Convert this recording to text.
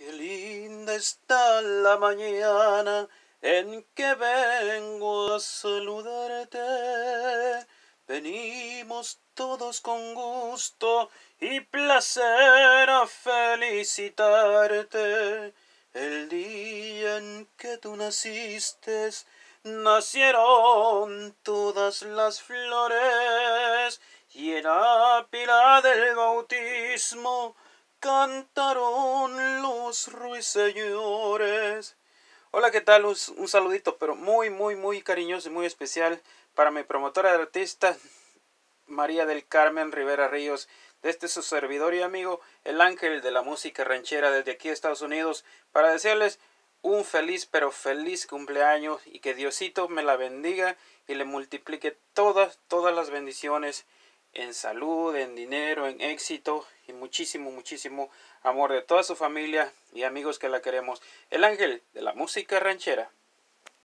Qué linda está la mañana en que vengo a saludarte. Venimos todos con gusto y placer a felicitarte. El día en que tú naciste, nacieron todas las flores y en la pila del bautismo cantaron los ruiseñores. Hola, ¿qué tal? Un, saludito, pero muy, muy, muy cariñoso y muy especial para mi promotora de artista María del Carmen Rivera Ríos, desde su servidor y amigo, el ángel de la música ranchera desde aquí, Estados Unidos, para decirles un feliz, pero feliz cumpleaños y que Diosito me la bendiga y le multiplique todas, todas las bendiciones en salud, en dinero, en éxito y muchísimo, muchísimo amor de toda su familia y amigos que la queremos. El ángel de la música ranchera.